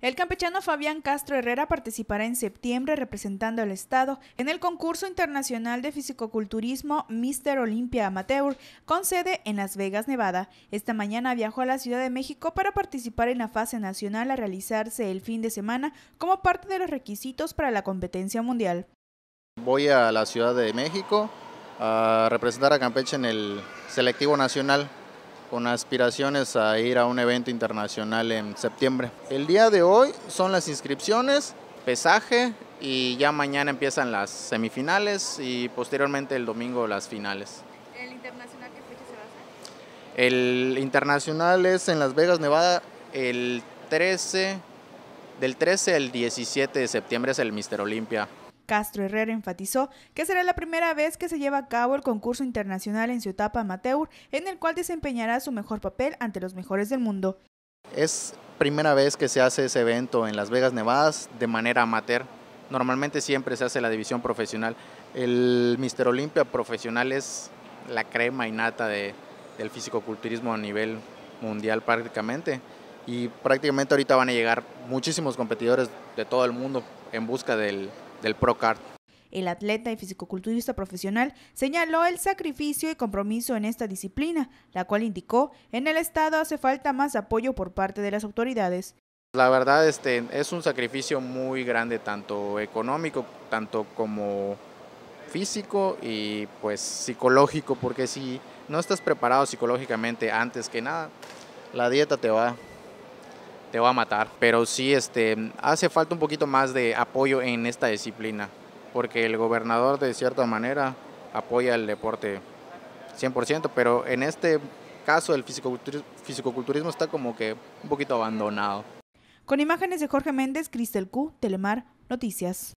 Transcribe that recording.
El campechano Fabián Castro Herrera participará en septiembre representando al Estado en el concurso internacional de fisicoculturismo Mister Olympia Amateur con sede en Las Vegas, Nevada. Esta mañana viajó a la Ciudad de México para participar en la fase nacional a realizarse el fin de semana como parte de los requisitos para la competencia mundial. Voy a la Ciudad de México a representar a Campeche en el selectivo nacional con aspiraciones a ir a un evento internacional en septiembre. El día de hoy son las inscripciones, pesaje y ya mañana empiezan las semifinales y posteriormente el domingo las finales. ¿El internacional qué fecha se va a hacer? El internacional es en Las Vegas, Nevada, el 13, del 13 al 17 de septiembre es el Mister Olimpia. Castro Herrera enfatizó que será la primera vez que se lleva a cabo el concurso internacional en su etapa amateur, en el cual desempeñará su mejor papel ante los mejores del mundo. Es primera vez que se hace ese evento en Las Vegas, Nevadas, de manera amateur. Normalmente siempre se hace la división profesional. El Mister Olimpia profesional es la crema innata de, del fisicoculturismo a nivel mundial prácticamente. Y prácticamente ahorita van a llegar muchísimos competidores de todo el mundo en busca del, del El atleta y fisicoculturista profesional señaló el sacrificio y compromiso en esta disciplina, la cual indicó, en el Estado hace falta más apoyo por parte de las autoridades. La verdad este, es un sacrificio muy grande, tanto económico, tanto como físico y pues psicológico, porque si no estás preparado psicológicamente antes que nada, la dieta te va te va a matar. Pero sí, este, hace falta un poquito más de apoyo en esta disciplina, porque el gobernador de cierta manera apoya el deporte 100%, pero en este caso el fisicoculturismo, está como que un poquito abandonado. Con imágenes de Jorge Méndez, Cristel Q, Telemar, Noticias.